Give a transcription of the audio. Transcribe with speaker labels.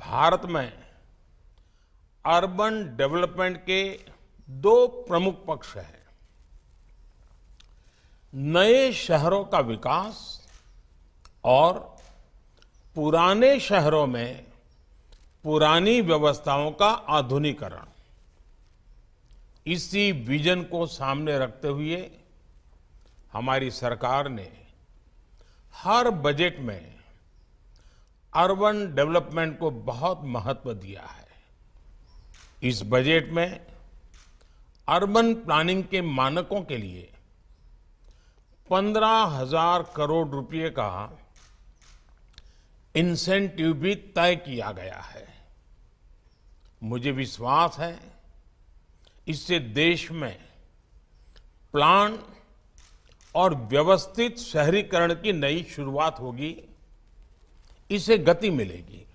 Speaker 1: भारत में urban development के दो प्रमुख पक्ष हैं नए शहरों का विकास और पुराने शहरों में पुरानी व्यवस्थाओं का आधुनिकरण इसी विजन को सामने रखते हुए हमारी सरकार ने हर बजट में अर्बन डेवलपमेंट को बहुत महत्व दिया है इस बजट में अर्बन प्लानिंग के मानकों के लिए पंद्रह हजार करोड़ रुपए का इंसेंटिव भी तय किया गया है मुझे विश्वास है इससे देश में प्लान और व्यवस्थित शहरीकरण की नई शुरुआत होगी इसे गति मिलेगी